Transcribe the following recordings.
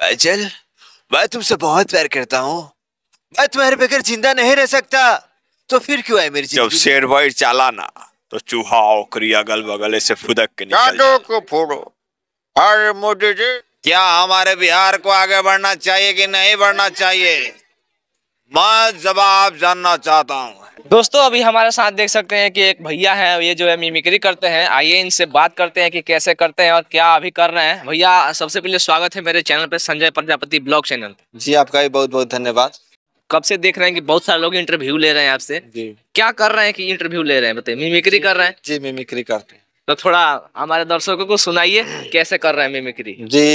काजल मैं तुमसे बहुत प्यार करता हूँ मैं तुम्हारे बगैर जिंदा नहीं रह सकता तो फिर क्यों है मेरी जब शेर भाई चला ना तो चूहा ओकरी अगल बगल से फुदक के निकल को फोड़ो अरे मोदी जी क्या हमारे बिहार को आगे बढ़ना चाहिए कि नहीं बढ़ना चाहिए मैं जवाब जानना चाहता हूँ दोस्तों अभी हमारे साथ देख सकते हैं कि एक भैया हैं ये जो है मिमिक्री करते हैं आइए इनसे बात करते हैं कि कैसे करते हैं और क्या अभी कर रहे हैं भैया सबसे पहले स्वागत है मेरे चैनल पे संजय प्रजापति ब्लॉग चैनल जी आपका भी बहुत बहुत धन्यवाद कब से देख रहे हैं कि बहुत सारे लोग इंटरव्यू ले रहे हैं आपसे क्या कर रहे हैं की इंटरव्यू ले रहे हैं बताइए मिमिक्री कर रहे हैं जी मिमिक्री करते हैं तो थोड़ा हमारे दर्शकों को सुनाइए कैसे कर रहे हैं मिमिक्री जी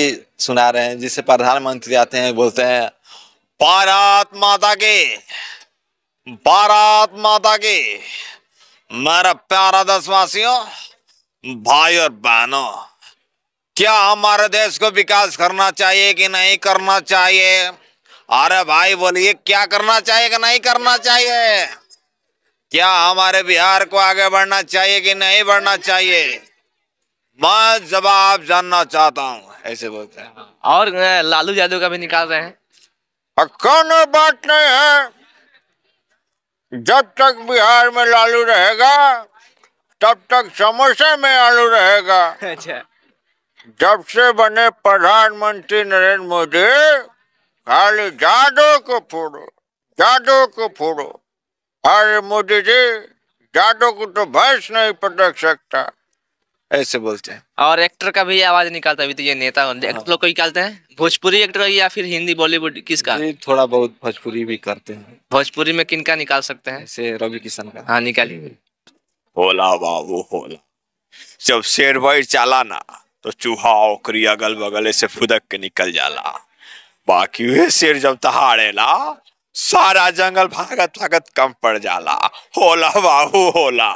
सुना रहे हैं जिसे प्रधानमंत्री आते हैं बोलते हैं भारत माता के भारत माता की मेरा प्यारा देशवासियों भाई और बहनों क्या हमारे देश को विकास करना चाहिए कि नहीं करना चाहिए अरे भाई बोलिए क्या करना चाहिए कि नहीं करना चाहिए क्या हमारे बिहार को आगे बढ़ना चाहिए कि नहीं बढ़ना चाहिए मैं जवाब जानना चाहता हूँ ऐसे बोलते हैं और लालू यादव का भी निकाल रहे हैं कौन बात नहीं है जब तक बिहार में लालू रहेगा तब तक समोसे में आलू रहेगा अच्छा जब से बने प्रधानमंत्री नरेंद्र मोदी खाली जादो को फोड़ो जादो को फोड़ो अरे मोदी जी जादो को तो भैंस नहीं पटक सकता ऐसे बोलते हैं और एक्टर का भी आवाज निकालता अभी तो ये नेता एक्टर हाँ। लोग कोई निकालते हैं भोजपुरी एक्टर या फिर हिंदी बॉलीवुड किसका थोड़ा बहुत भोजपुरी भी करते हैं भोजपुरी में किनका निकाल सकते हैं ऐसे रवि किशन का हाँ निकालिए होला बाबू होला जब शेर भाई चला ना तो चूहा ओकरी अगल बगल से फुदक के निकल जाला बाकी वे शेर जब तहाड़ेला सारा जंगल भागत भागत कम पड़ जाला होला बाबू होला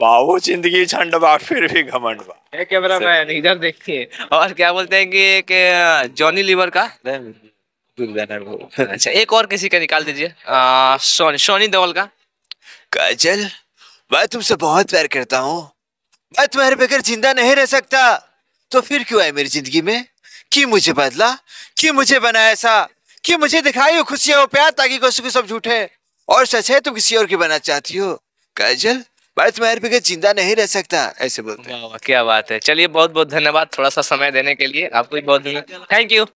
बाबू जिंदगी झंड बा फिर भी घमंड बा कैमरा मैन इधर देखिए और क्या बोलते हैं कि, एक जॉनी लीवर का अच्छा एक और किसी का निकाल दीजिए सोनी सोनी देवल का काजल मैं तुमसे बहुत प्यार करता हूँ मैं तुम्हारे बगैर जिंदा नहीं रह सकता तो फिर क्यों आए मेरी जिंदगी में कि मुझे बदला कि मुझे बनाया ऐसा कि मुझे दिखाई हो खुशियाँ हो प्यार ताकि कुछ सब झूठे और सच है तुम किसी और की बना चाहती हो काजल भारत में हर चिंता नहीं रह सकता ऐसे बोलते हैं क्या बात है चलिए बहुत बहुत धन्यवाद थोड़ा सा समय देने के लिए आपको भी बहुत धन्यवाद थैंक यू